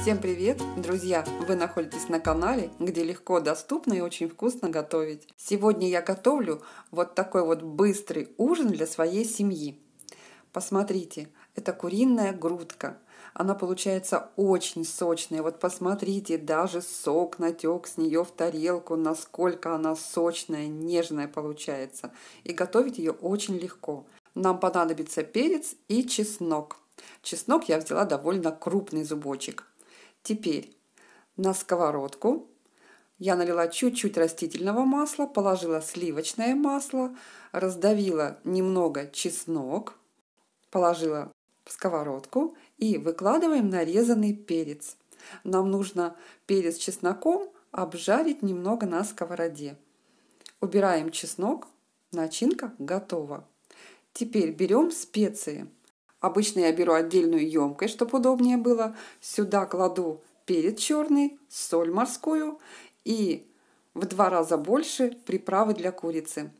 Всем привет! Друзья, вы находитесь на канале, где легко, доступно и очень вкусно готовить. Сегодня я готовлю вот такой вот быстрый ужин для своей семьи. Посмотрите, это куриная грудка. Она получается очень сочная. Вот посмотрите, даже сок натек с нее в тарелку, насколько она сочная, нежная получается. И готовить ее очень легко. Нам понадобится перец и чеснок. Чеснок я взяла довольно крупный зубочек. Теперь на сковородку я налила чуть-чуть растительного масла, положила сливочное масло, раздавила немного чеснок, положила в сковородку и выкладываем нарезанный перец. Нам нужно перец с чесноком обжарить немного на сковороде. Убираем чеснок, начинка готова. Теперь берем специи – Обычно я беру отдельную емкость, чтобы удобнее было. Сюда кладу перец черный, соль морскую и в два раза больше приправы для курицы.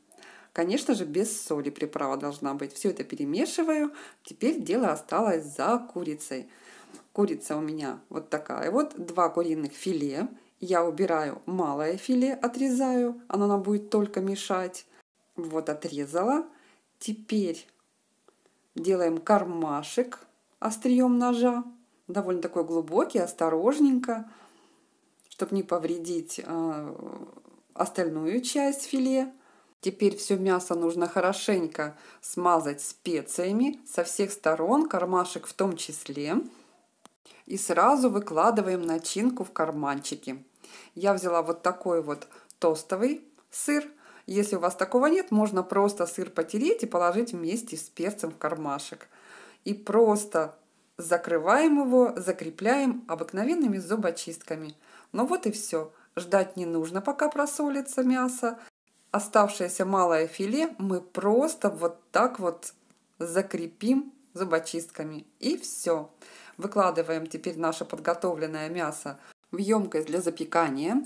Конечно же, без соли приправа должна быть. Все это перемешиваю. Теперь дело осталось за курицей. Курица у меня вот такая вот, два куриных филе. Я убираю малое филе, отрезаю, оно нам будет только мешать. Вот отрезала. Теперь делаем кармашек острием ножа, довольно такой глубокий, осторожненько, чтобы не повредить э, остальную часть филе. Теперь все мясо нужно хорошенько смазать специями со всех сторон, кармашек в том числе. И сразу выкладываем начинку в карманчики. Я взяла вот такой вот тостовый сыр – если у вас такого нет, можно просто сыр потереть и положить вместе с перцем в кармашек. И просто закрываем его, закрепляем обыкновенными зубочистками. Ну вот и все. Ждать не нужно, пока просолится мясо. Оставшееся малое филе мы просто вот так вот закрепим зубочистками. И все. Выкладываем теперь наше подготовленное мясо в емкость для запекания.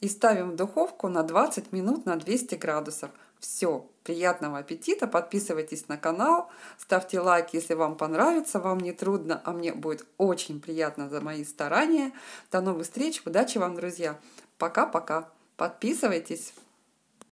И ставим в духовку на 20 минут на 200 градусов. Все, приятного аппетита, подписывайтесь на канал, ставьте лайк, если вам понравится, вам не трудно, а мне будет очень приятно за мои старания. До новых встреч, удачи вам, друзья. Пока-пока. Подписывайтесь.